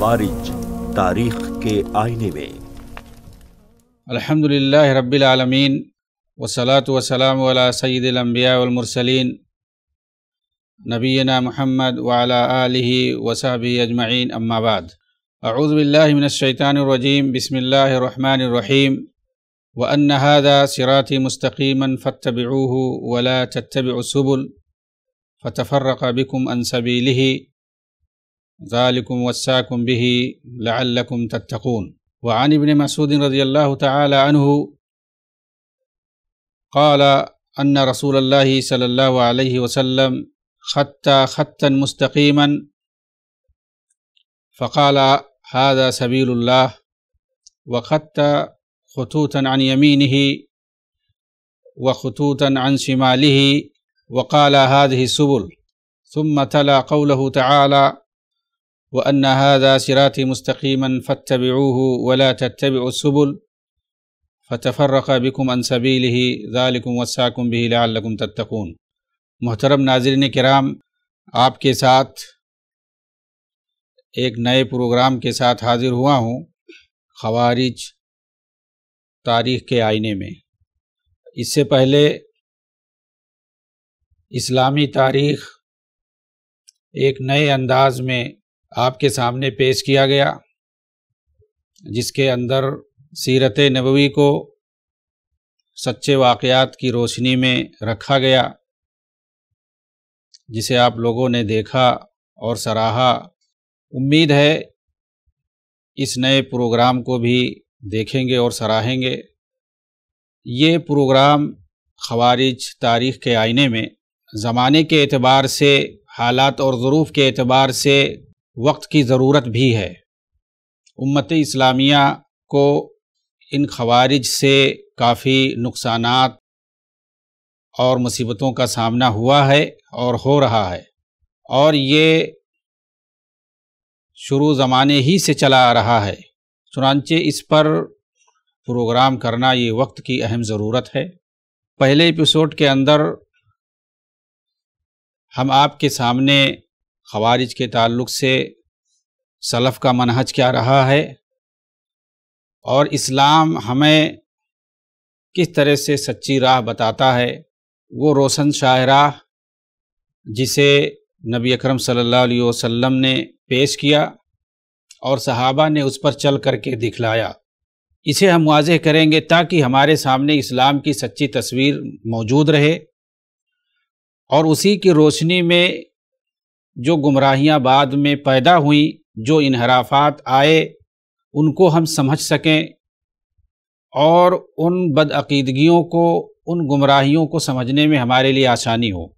خوارج تاریخ کے آئینے میں الحمد لله رب العالمين والصلاة والسلام على سيد الأنبياء والمرسلين نبينا محمد وعلى آله وصحبه أجمعين اما بعد اعوذ بالله من الشيطان الرجيم بسم الله الرحمن الرحيم وان هذا صراطي مستقيما فاتبعوه ولا تتبعوا السبل فتفرق بكم عن سبيله ذلكم وساكم به لعلكم تتقون وعن ابن مسعود رضي الله تعالى عنه قال أن رسول الله صلى الله عليه وسلم خط خطا مستقيما فقال هذا سبيل الله وخط خطوطا عن يمينه وخطوطا عن شماله وقال هذه السبل ثم تلا قوله تعالى وأن هذا صراطي مستقيما فاتبعوه ولا تتبعوا السبل फ़तफ़रक़ बिकुम अनसबील ही ज़ालिकुम वसाकुम भी लाकुम तत्तकून मोहतरम नाजरन कराम आपके साथ एक नए प्रोग्राम के साथ हाज़िर हुआ हूँ खवारिज तारीख़ के आईने में इससे पहले इस्लामी तारीख़ एक नए अंदाज में आपके सामने पेश किया गया जिसके अंदर सीरत नबवी को सच्चे वाक़ात की रोशनी में रखा गया जिसे आप लोगों ने देखा और सराहा उम्मीद है इस नए प्रोग्राम को भी देखेंगे और सराहेंगे ये प्रोग्राम खवारिज तारीख़ के आईने में ज़माने के अतबार से हालात और ज़रूफ़ के अतबार से वक्त की ज़रूरत भी है उम्मत इस्लामिया को इन खवारिज से काफ़ी नुकसान और मुसीबतों का सामना हुआ है और हो रहा है और ये शुरू ज़माने ही से चला आ रहा है चुनानचे इस पर प्रोग्राम करना ये वक्त की अहम ज़रूरत है पहले एपिसोड के अंदर हम आपके सामने खवारिज के ताल्लुक से सलफ़ का मनहज क्या रहा है और इस्लाम हमें किस तरह से सच्ची राह बताता है वो रोशन शाहराह जिसे नबी अकरम सल्लल्लाहु अलैहि वसल्लम ने पेश किया और सहाबा ने उस पर चल करके दिखलाया इसे हम वाजह करेंगे ताकि हमारे सामने इस्लाम की सच्ची तस्वीर मौजूद रहे और उसी की रोशनी में जो गुमराहियाँ बाद में पैदा हुई जो इनहराफात आए उनको हम समझ सकें और उन बदअकीदगियों को उन गुमराहियों को समझने में हमारे लिए आसानी हो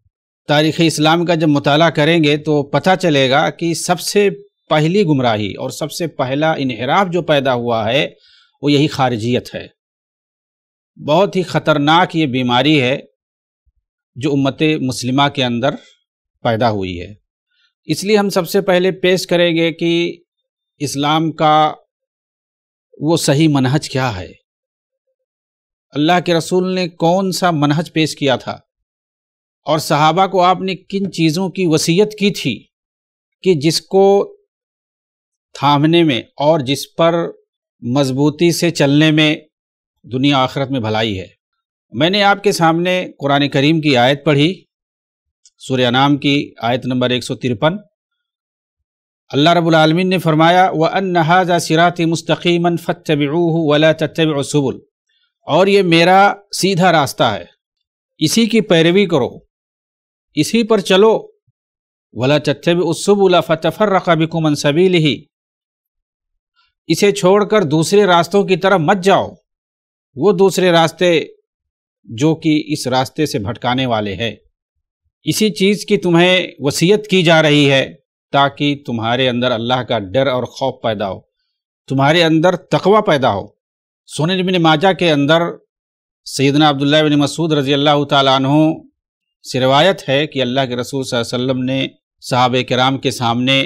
तारीख़ इस्लाम का जब मताल करेंगे तो पता चलेगा कि सबसे पहली गुमराही और सबसे पहला इनहराफ जो पैदा हुआ है वो यही खारजियत है बहुत ही ख़तरनाक ये बीमारी है जो उम्मत मुस्लिमा के अंदर पैदा हुई है इसलिए हम सबसे पहले पेश करेंगे कि इस्लाम का वो सही मनहज क्या है अल्लाह के रसूल ने कौन सा मनहज पेश किया था और सहाबा को आपने किन चीज़ों की वसीयत की थी कि जिसको थामने में और जिस पर मजबूती से चलने में दुनिया आखरत में भलाई है मैंने आपके सामने कुरान करीम की आयत पढ़ी सूर्य नाम की आयत नंबर एक सौ तिरपन अल्लाह रबालमीन ने फरमाया व अनहाजा सिरात मुस्तकीमन फ़तबूह वला तबसबुल और ये मेरा सीधा रास्ता है इसी की पैरवी करो इसी पर चलो वला तबसबुल फ़तफ़र रकबिकुमन सबील ही इसे छोड़कर दूसरे रास्तों की तरफ मत जाओ वो दूसरे रास्ते जो कि इस रास्ते से भटकाने वाले हैं इसी चीज़ की तुम्हें वसीयत की जा रही है ताकि तुम्हारे अंदर अल्लाह का डर और खौफ पैदा हो तुम्हारे अंदर तकवा पैदा हो सोने बिन माजा के अंदर सैदना अब्दुल्ला बिन मसूद रज़ी अल्लाह तु से रवायत है कि अल्लाह के रसूल वसम ने साहब कराम के सामने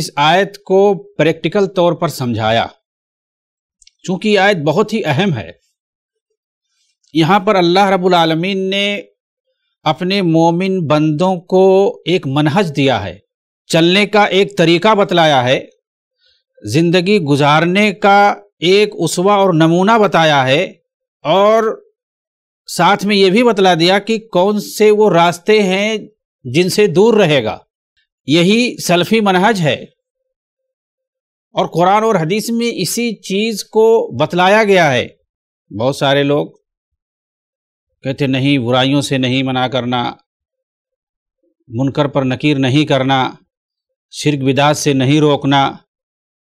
इस आयत को प्रैक्टिकल तौर पर समझाया चूँकि आयत बहुत ही अहम है यहाँ पर अल्लाह रब्बुल ने अपने मोमिन बंदों को एक मनहज दिया है चलने का एक तरीका बतलाया है ज़िंदगी गुजारने का एक उसवा और नमूना बताया है और साथ में ये भी बतला दिया कि कौन से वो रास्ते हैं जिनसे दूर रहेगा यही सल्फ़ी मनहज है और कुरान और हदीस में इसी चीज़ को बतलाया गया है बहुत सारे लोग कहते नहीं बुराइयों से नहीं मना करना मुनकर पर नकीर नहीं करना शिरक बिदात से नहीं रोकना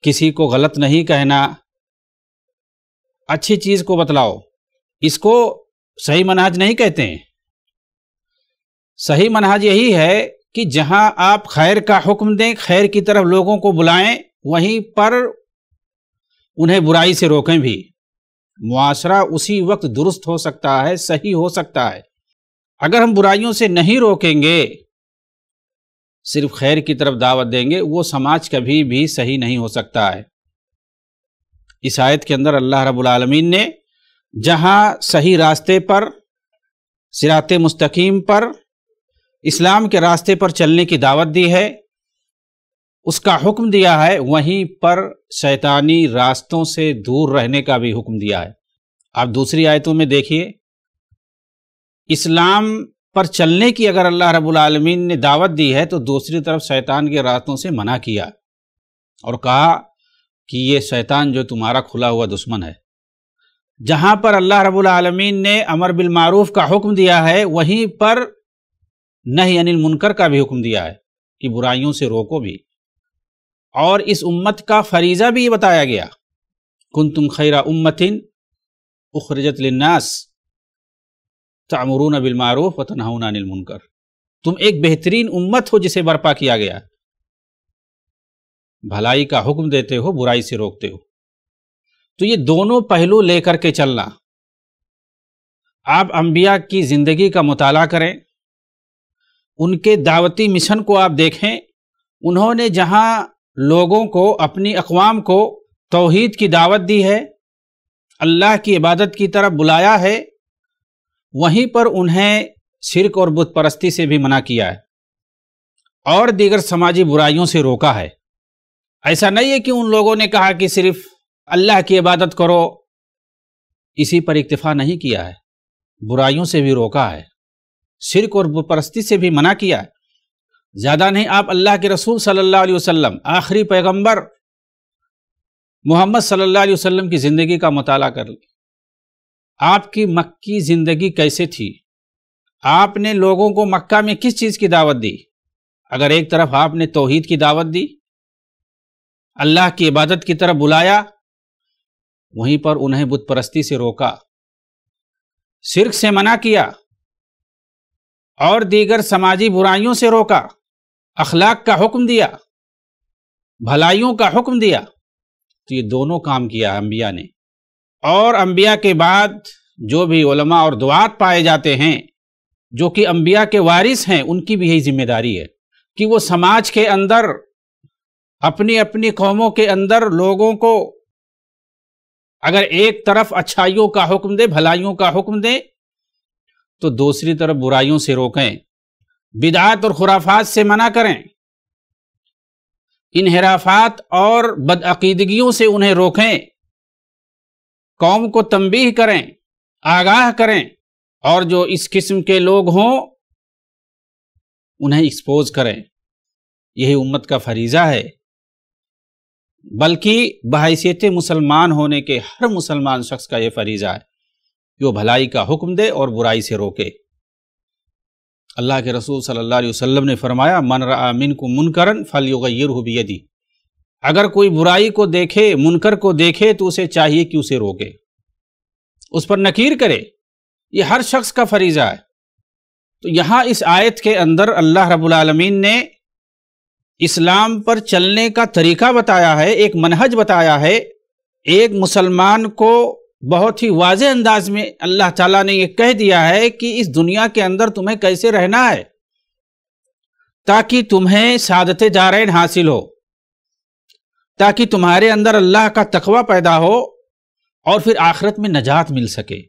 किसी को गलत नहीं कहना अच्छी चीज़ को बतलाओ इसको सही मनाज नहीं कहते हैं सही मनाज यही है कि जहां आप खैर का हुक्म दें खैर की तरफ लोगों को बुलाएं वहीं पर उन्हें बुराई से रोकें भी मुआरा उसी वक्त दुरुस्त हो सकता है सही हो सकता है अगर हम बुराइयों से नहीं रोकेंगे सिर्फ खैर की तरफ दावत देंगे वो समाज कभी भी सही नहीं हो सकता है इस आयत के अंदर अल्लाह रबालमीन ने जहां सही रास्ते पर सिरात मुस्तकीम पर इस्लाम के रास्ते पर चलने की दावत दी है उसका हुक्म दिया है वहीं पर शैतानी रास्तों से दूर रहने का भी हुक्म दिया है आप दूसरी आयतों में देखिए इस्लाम पर चलने की अगर अल्लाह रब्बुल रबालमीन ने दावत दी है तो दूसरी तरफ शैतान के रास्तों से मना किया और कहा कि ये शैतान जो तुम्हारा खुला हुआ दुश्मन है जहाँ पर अल्लाह रब्बुल रबालमीन ने अमर मारूफ का हुक्म दिया है वहीं पर नहीं अनिल मुनकर का भी हुक्म दिया है कि बुराइयों से रोको भी और इस उम्मत का फरीज़ा भी बताया गया कुन तुम खैरा उम्मतिन उखरजत लन्नास तमरून बिलमारूफ व तनहाउन अनिलमुनकर तुम एक बेहतरीन उम्मत हो जिसे बर्पा किया गया भलाई का हुक्म देते हो बुराई से रोकते हो तो ये दोनों पहलू लेकर के चलना आप अंबिया की ज़िंदगी का मताल करें उनके दावती मिशन को आप देखें उन्होंने जहां लोगों को अपनी अकवाम को तोहद की दावत दी है अल्लाह की इबादत की तरफ बुलाया है वहीं पर उन्हें शिरक और बुत परस्ती से भी मना किया है और दीगर समाजी बुराइयों से रोका है ऐसा नहीं है कि उन लोगों ने कहा कि सिर्फ अल्लाह की इबादत करो इसी पर इक्तफा नहीं किया है बुराइयों से भी रोका है शिरक और बुत से भी मना किया है ज़्यादा नहीं आप अल्लाह के रसूल सल्लल्लाहु अलैहि वसल्लम आखिरी पैगंबर मोहम्मद सल्लल्लाहु अलैहि वसल्लम की ज़िंदगी का मताल कर लें आपकी मक्की ज़िंदगी कैसे थी आपने लोगों को मक्का में किस चीज़ की दावत दी अगर एक तरफ आपने तोहद की दावत दी अल्लाह की इबादत की तरफ बुलाया वहीं पर उन्हें बुत परस्ती से रोका सिर्क से मना किया और दीगर समाजी बुराइयों से रोका अखलाक का हुक्म दिया भलाइयों का हुक्म दिया तो ये दोनों काम किया अम्बिया ने और अम्बिया के बाद जो भी उलमा और दुआत पाए जाते हैं जो कि अम्बिया के वारिस हैं उनकी भी यही जिम्मेदारी है कि वो समाज के अंदर अपनी अपनी कौमों के अंदर लोगों को अगर एक तरफ अच्छाइयों का हुक्म दे भलाइयों का हुक्म दे तो दूसरी तरफ बुराइयों से रोकें बिदात और खुराफात से मना करें इनहराफात और बदअकीदगियों से उन्हें रोकें कौम को तंबीह करें आगाह करें और जो इस किस्म के लोग हों उन्हें एक्सपोज करें यही उम्मत का फरीज़ा है बल्कि बहसीत मुसलमान होने के हर मुसलमान शख्स का यह फरीज़ा है कि वो भलाई का हुक्म दे और बुराई से रोके अल्लाह के रसूल सल्लल्लाहु अलैहि वसल्लम ने फरमाया मन रामिन को मुनकरन फल युगैर हो अगर कोई बुराई को देखे मुनकर को देखे तो उसे चाहिए कि उसे रोके उस पर नकीर करे ये हर शख्स का फरीज़ा है तो यहाँ इस आयत के अंदर अल्लाह रबालमीन ने इस्लाम पर चलने का तरीका बताया है एक मनहज बताया है एक मुसलमान को बहुत ही वाज अंदाज में अल्लाह ताला ने यह कह दिया है कि इस दुनिया के अंदर तुम्हें कैसे रहना है ताकि तुम्हें सादत जारैन हासिल हो ताकि तुम्हारे अंदर अल्लाह का तकवा पैदा हो और फिर आखिरत में नजात मिल सके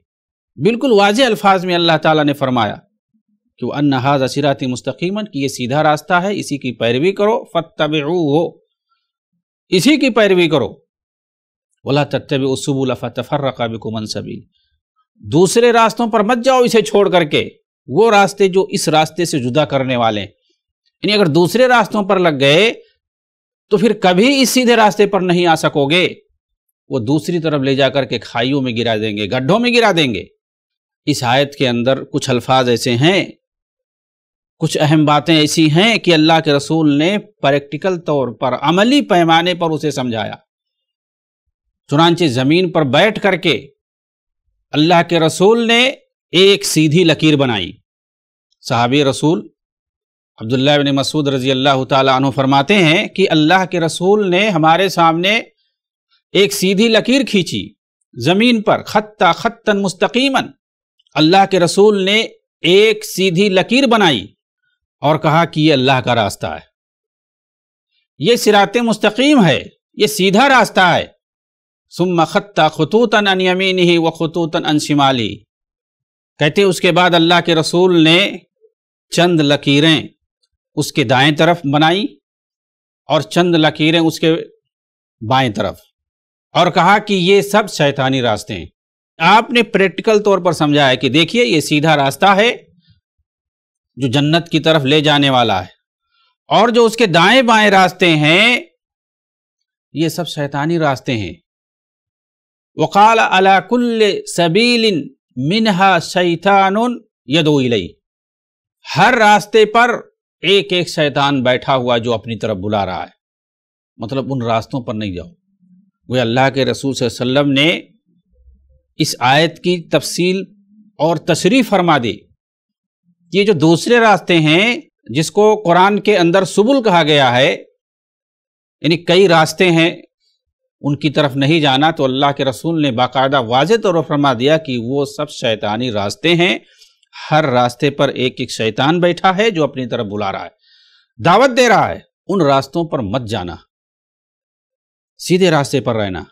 बिल्कुल वाज अल्फाज में अल्लाह ताला ने फरमाया कि वह अन्नहाज असिरात मुस्तकीमन कि ये सीधा रास्ता है इसी की पैरवी करो फतब हो इसी की पैरवी करो वला तत्तब उसबुलफ़ा तफर रकाबिक सबील दूसरे रास्तों पर मत जाओ इसे छोड़ करके वो रास्ते जो इस रास्ते से जुदा करने वाले यानी अगर दूसरे रास्तों पर लग गए तो फिर कभी इस सीधे रास्ते पर नहीं आ सकोगे वो दूसरी तरफ ले जाकर के खाइयों में गिरा देंगे गड्ढों में गिरा देंगे इस आयत के अंदर कुछ अल्फाज ऐसे हैं कुछ अहम बातें ऐसी हैं कि अल्लाह के रसूल ने प्रैक्टिकल तौर पर अमली पैमाने पर उसे समझाया चुनाचे ज़मीन पर बैठ करके अल्लाह के रसूल ने एक सीधी लकीर बनाई सहाबी रसूल अब्दुल्ला बिन मसूद रजी अल्लाह तु फरमाते हैं कि अल्लाह के रसूल ने हमारे सामने एक सीधी लकीर खींची ज़मीन पर खत्ता खत्तन मुस्तकीमन अल्लाह के रसूल ने एक सीधी लकीर बनाई और कहा कि यह अल्लाह का रास्ता है ये सिरात मुस्तकीम है ये सीधा रास्ता है सुम ख़त्ता खतूतन अन ही व खतूतन अन शिमाली कहते उसके बाद अल्लाह के रसूल ने चंद लकीरें उसके दाएं तरफ बनाई और चंद लकीरें उसके बाएं तरफ और कहा कि ये सब शैतानी रास्ते हैं आपने प्रैक्टिकल तौर पर समझाया कि देखिए ये सीधा रास्ता है जो जन्नत की तरफ ले जाने वाला है और जो उसके दाएं बाएं रास्ते हैं ये सब शैतानी रास्ते हैं वक़ाल अलाकुल्ल सबीलिन मिनहा शैतान यदोलई हर रास्ते पर एक एक शैतान बैठा हुआ जो अपनी तरफ बुला रहा है मतलब उन रास्तों पर नहीं जाओ वे अल्लाह के रसूल वसम ने इस आयत की तफसील और तशरी फरमा दी ये जो दूसरे रास्ते हैं जिसको कुरान के अंदर सुबुल कहा गया है यानी कई रास्ते हैं उनकी तरफ नहीं जाना तो अल्लाह के रसूल ने बाकायदा वाज तौर पर फरमा दिया कि वो सब शैतानी रास्ते हैं हर रास्ते पर एक एक शैतान बैठा है जो अपनी तरफ बुला रहा है दावत दे रहा है उन रास्तों पर मत जाना सीधे रास्ते पर रहना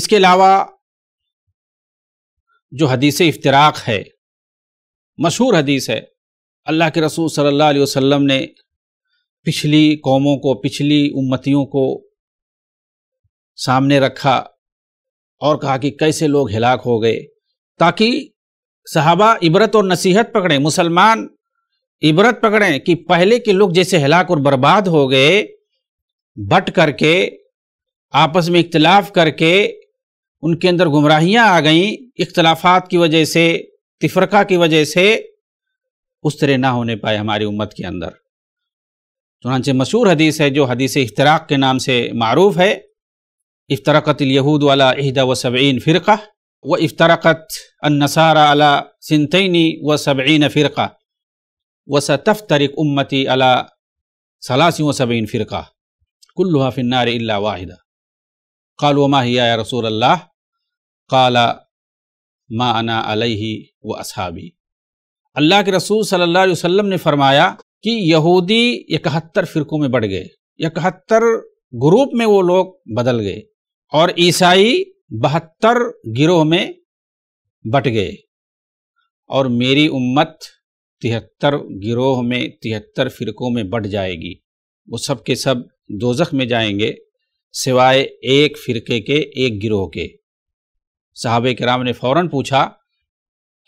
इसके अलावा जो हदीस इफ्तराक है मशहूर हदीस है अल्लाह के रसूल सल्लल्लाहु अलैहि वसल्लम ने पिछली कौमों को पिछली उम्मतियों को सामने रखा और कहा कि कैसे लोग हिलाक हो गए ताकि सहाबा इबरत और नसीहत पकड़ें मुसलमान इबरत पकड़ें कि पहले के लोग जैसे हिलाक और बर्बाद हो गए बट करके आपस में इख्तलाफ करके उनके अंदर गुमराहियाँ आ गईं इख्तलाफात की वजह से तिफरका की वजह से उस तरह ना होने पाए हमारी उम्मत के अंदर चुनाचे मशहूर हदीस है जो हदीस इख्तराक के नाम से मरूफ़ है افترقت اليهود على 71 فرقة وافترقت النصارى على 72 فرقة وستفترق أمتي على 73 فرقة كلها في النار إلا واحدة قالوا وما هي يا رسول الله قال ما أنا عليه و اصحابی اللہ کے رسول صلی اللہ علیہ وسلم نے فرمایا کہ یہودی اکہتر فرقوں میں بڑھ گئے اکہتر گروپ میں وہ لوگ بدل گئے और ईसाई बहत्तर गिरोह में बट गए और मेरी उम्मत तिहत्तर गिरोह में तिहत्तर फिरकों में बट जाएगी वो सब के सब दोजख में जाएंगे सिवाय एक फिरके के एक गिरोह के साहब कराम ने फौरन पूछा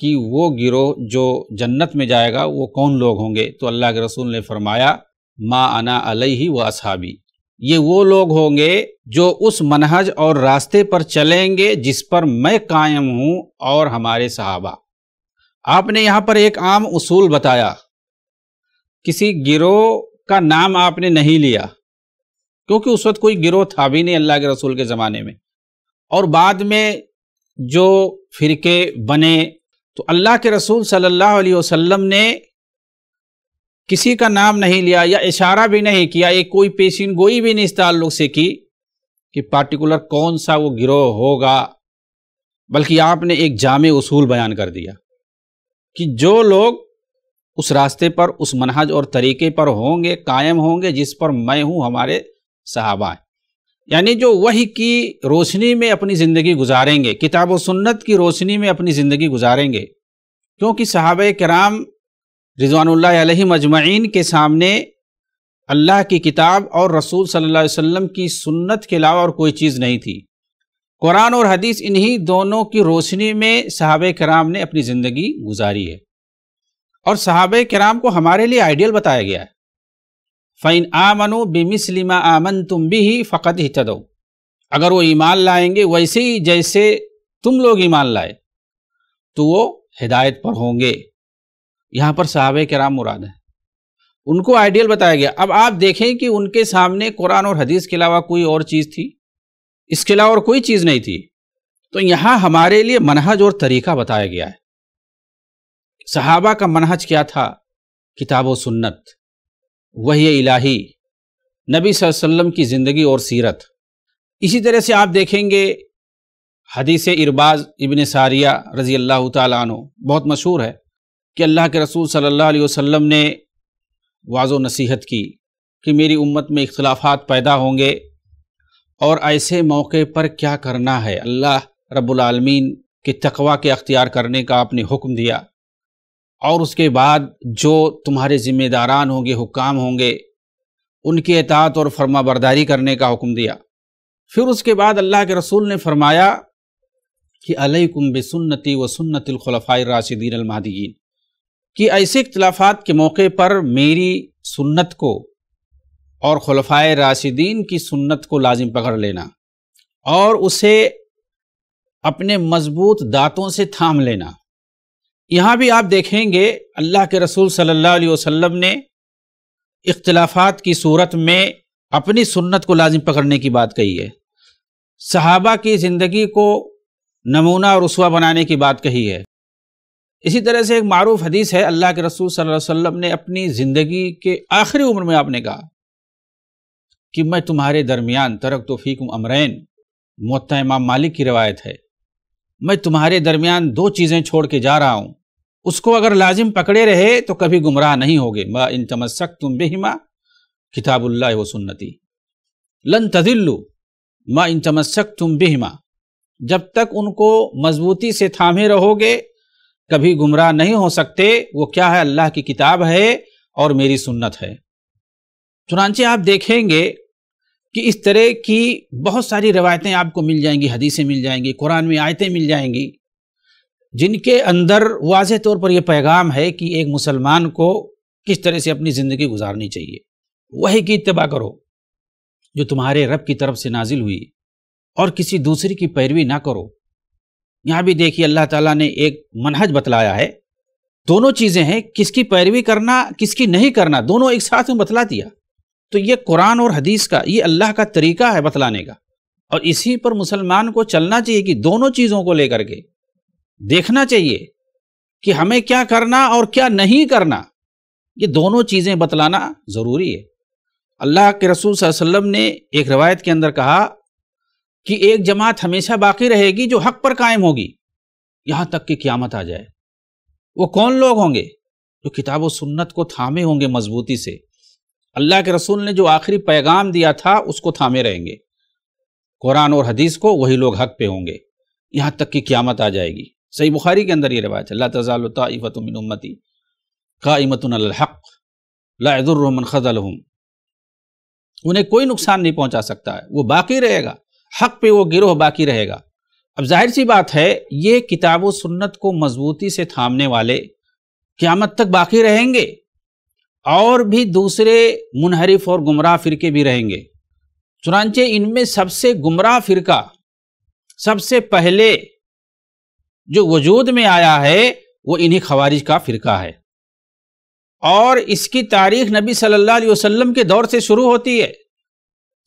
कि वो गिरोह जो जन्नत में जाएगा वो कौन लोग होंगे तो अल्लाह के रसूल ने फरमाया मा अना अलही व असहाबी ये वो लोग होंगे जो उस मनहज और रास्ते पर चलेंगे जिस पर मैं कायम हूं और हमारे सहाबा आपने यहाँ पर एक आम उसूल बताया किसी गिरोह का नाम आपने नहीं लिया क्योंकि उस वक्त कोई गिरोह था भी नहीं अल्लाह के रसूल के ज़माने में और बाद में जो फिरके बने तो अल्लाह के रसूल सल्लल्लाहु अलैहि वसल्लम ने किसी का नाम नहीं लिया या इशारा भी नहीं किया ये कोई पेशीन गोई भी नहीं इस ताल्लुक से की कि पार्टिकुलर कौन सा वो गिरोह होगा बल्कि आपने एक जाम उसूल बयान कर दिया कि जो लोग उस रास्ते पर उस मनहज और तरीके पर होंगे कायम होंगे जिस पर मैं हूँ हमारे सहाबा यानी जो वही की रोशनी में अपनी ज़िंदगी गुजारेंगे किताब व सुन्नत की रोशनी में अपनी ज़िंदगी गुजारेंगे क्योंकि सहाब कराम रिजवानल्ला मजमैन के सामने अल्लाह की किताब और रसूल सल्लल्लाहु अलैहि वसल्लम की सुन्नत के अलावा और कोई चीज़ नहीं थी कुरान और हदीस इन्हीं दोनों की रोशनी में साहब कराम ने अपनी ज़िंदगी गुजारी है और साहब कराम को हमारे लिए आइडियल बताया गया है फ़ैन आमनो बेमिसलिमा आमन तुम भी ही फ़कत हितदो अगर वो ईमान लाएंगे वैसे ही जैसे तुम लोग ईमान लाए तो वो हिदायत पर होंगे यहाँ पर साहब कराम मुराद हैं उनको आइडियल बताया गया अब आप देखें कि उनके सामने कुरान और हदीस के अलावा कोई और चीज़ थी इसके अलावा और कोई चीज़ नहीं थी तो यहाँ हमारे लिए मनहज और तरीका बताया गया है सहाबा का मनहज क्या था किताब व सुन्नत वही इलाही नबी वसल्लम की ज़िंदगी और सीरत इसी तरह से आप देखेंगे हदीस इरबाज इबन सारिया रज़ी अल्लाह तु बहुत मशहूर है कि अल्लाह के रसूल सल्लल्लाहु अलैहि वसल्लम ने वाजो नसीहत की कि मेरी उम्मत में इख्लाफात पैदा होंगे और ऐसे मौके पर क्या करना है अल्लाह रबालमीन के तकवा के अख्तियार करने का आपने हुक्म दिया और उसके बाद जो तुम्हारे ज़िम्मेदारान होंगे हुकाम होंगे उनके अतात और फर्मा बरदारी करने का हुक्म दिया फिर उसके बाद अल्लाह के रसूल ने फरमाया कि अलैकुम बेसन्नति व सुन्नतलखलफ़ाई राशिदीन अलमादीन कि ऐसे इख्लाफात के मौके पर मेरी सुन्नत को और खलफाए राशिदीन की सुन्नत को लाजिम पकड़ लेना और उसे अपने मजबूत दांतों से थाम लेना यहाँ भी आप देखेंगे अल्लाह के रसूल सल्लल्लाहु अलैहि वसल्लम ने इख्तलाफात की सूरत में अपनी सुन्नत को लाजिम पकड़ने की बात कही है सहाबा की ज़िंदगी को नमूना और रसुआ बनाने की बात कही है इसी तरह से एक मरूफ हदीस है अल्लाह के रसूल सल्लल्लाहु अलैहि वसल्लम ने अपनी ज़िंदगी के आखिरी उम्र में आपने कहा कि मैं तुम्हारे दरमियान तरक तो फ़ीकम अमरैन मत इमाम मालिक की रवायत है मैं तुम्हारे दरमियान दो चीज़ें छोड़ के जा रहा हूँ उसको अगर लाजिम पकड़े रहे तो कभी गुमराह नहीं होगे मा इन तमस्क तुम बेहिमा किताबुल्ला व सुन्नती लन तदिल्लु मा इन तमस्क तुम बेहिमा जब तक उनको मजबूती से थामे रहोगे कभी गुमराह नहीं हो सकते वो क्या है अल्लाह की किताब है और मेरी सुन्नत है चुनाचे आप देखेंगे कि इस तरह की बहुत सारी रवायतें आपको मिल जाएंगी हदीसें मिल जाएंगी कुरान में आयतें मिल जाएंगी जिनके अंदर वाज तौर पर यह पैगाम है कि एक मुसलमान को किस तरह से अपनी ज़िंदगी गुजारनी चाहिए वही की इतबा करो जो तुम्हारे रब की तरफ से नाजिल हुई और किसी दूसरे की पैरवी ना करो यहाँ भी देखिए अल्लाह ताला ने एक मनहज बतलाया है दोनों चीज़ें हैं किसकी पैरवी करना किसकी नहीं करना दोनों एक साथ में बतला दिया तो ये कुरान और हदीस का ये अल्लाह का तरीका है बतलाने का और इसी पर मुसलमान को चलना चाहिए कि दोनों चीज़ों को लेकर के देखना चाहिए कि हमें क्या करना और क्या नहीं करना ये दोनों चीज़ें बतलाना ज़रूरी है अल्लाह के रसूल वसल्लम ने एक रवायत के अंदर कहा कि एक जमात हमेशा बाकी रहेगी जो हक पर कायम होगी यहां तक कि क्यामत आ जाए वो कौन लोग होंगे जो किताब व सुन्नत को थामे होंगे मजबूती से अल्लाह के रसूल ने जो आखिरी पैगाम दिया था उसको थामे रहेंगे कुरान और हदीस को वही लोग हक पे होंगे यहां तक कि क्यामत आ जाएगी सही बुखारी के अंदर ये रवायत अल्लाह तजालफ़तमिन उम्मती का इमतनहक लादुरमन ख़ज़ल उन्हें कोई नुकसान नहीं पहुंचा सकता है वो बाकी रहेगा हक पे वो गिरोह बाकी रहेगा अब जाहिर सी बात है ये किताब व सुन्नत को मजबूती से थामने वाले क़्यामत तक बाकी रहेंगे और भी दूसरे मुनहरफ और गुमराह फ़िरके भी रहेंगे चुनानचे इनमें सबसे गुमराह फ़िरका सबसे पहले जो वजूद में आया है वो इन्हीं खवारिज का फ़िरका है और इसकी तारीख नबी सल्लल्लाहु अलैहि वसल्लम के दौर से शुरू होती है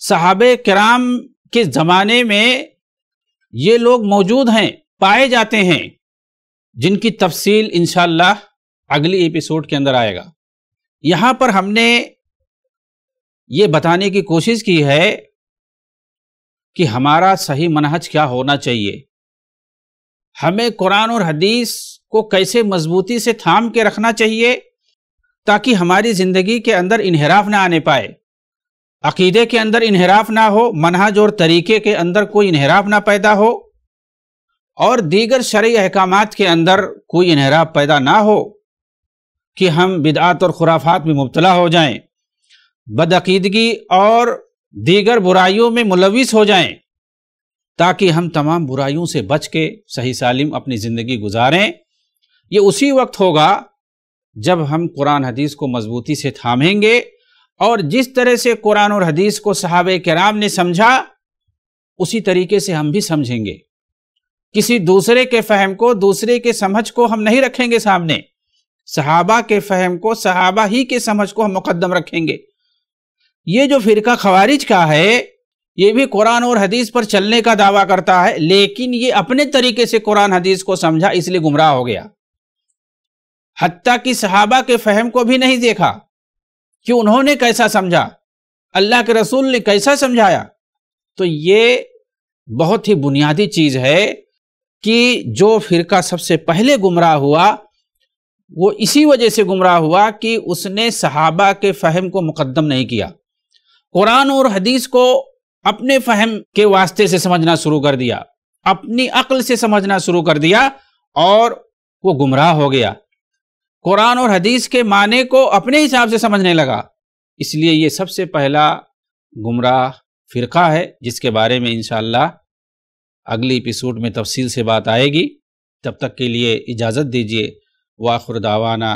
साहब कराम के ज़माने में ये लोग मौजूद हैं पाए जाते हैं जिनकी तफसील इनशाला अगली एपिसोड के अंदर आएगा यहाँ पर हमने ये बताने की कोशिश की है कि हमारा सही मनहज क्या होना चाहिए हमें कुरान और हदीस को कैसे मजबूती से थाम के रखना चाहिए ताकि हमारी ज़िंदगी के अंदर इनहराफ ना आने पाए अकीदे के अंदर इन्हराफ ना हो मनहज और तरीके के अंदर कोई इन्हराफ ना पैदा हो और दीगर शर्य अहकाम के अंदर कोई इन्हराफ पैदा ना हो कि हम बिदात और खुराफात में मुबतला हो जाएं, बदअकीदगी और दीगर बुराइयों में मुलविस हो जाएं, ताकि हम तमाम बुराइयों से बच के सही सालिम अपनी ज़िंदगी गुजारें ये उसी वक्त होगा जब हम कुरान हदीस को मजबूती से थामेंगे और जिस तरह से कुरान और हदीस को के कराम ने समझा उसी तरीके से हम भी समझेंगे किसी दूसरे के फहम को दूसरे के समझ को हम नहीं रखेंगे सामने सहाबा के फहम को सहाबा ही के समझ को हम मुकदम रखेंगे ये जो फिरका खवारिज का है ये भी कुरान और हदीस पर चलने का दावा करता है लेकिन ये अपने तरीके से कुरान हदीस को समझा इसलिए गुमराह हो गया हती कि सहाबा के फहम को भी नहीं देखा कि उन्होंने कैसा समझा अल्लाह के रसूल ने कैसा समझाया तो ये बहुत ही बुनियादी चीज है कि जो फिरका सबसे पहले गुमराह हुआ वो इसी वजह से गुमराह हुआ कि उसने सहाबा के फहम को मुकदम नहीं किया कुरान और हदीस को अपने फहम के वास्ते से समझना शुरू कर दिया अपनी अक्ल से समझना शुरू कर दिया और वो गुमराह हो गया कुरान और हदीस के माने को अपने हिसाब से समझने लगा इसलिए ये सबसे पहला गुमराह फ़िरका है जिसके बारे में इन अगली एपिसोड में तफसील से बात आएगी तब तक के लिए इजाज़त दीजिए वाखुर दावाना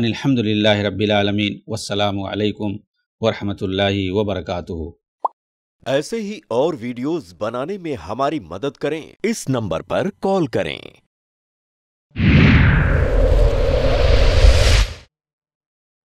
अनिलहमदिल्ला रबालमीन वालकम वरहमल वबरकू ऐसे ही और वीडियोस बनाने में हमारी मदद करें इस नंबर पर कॉल करें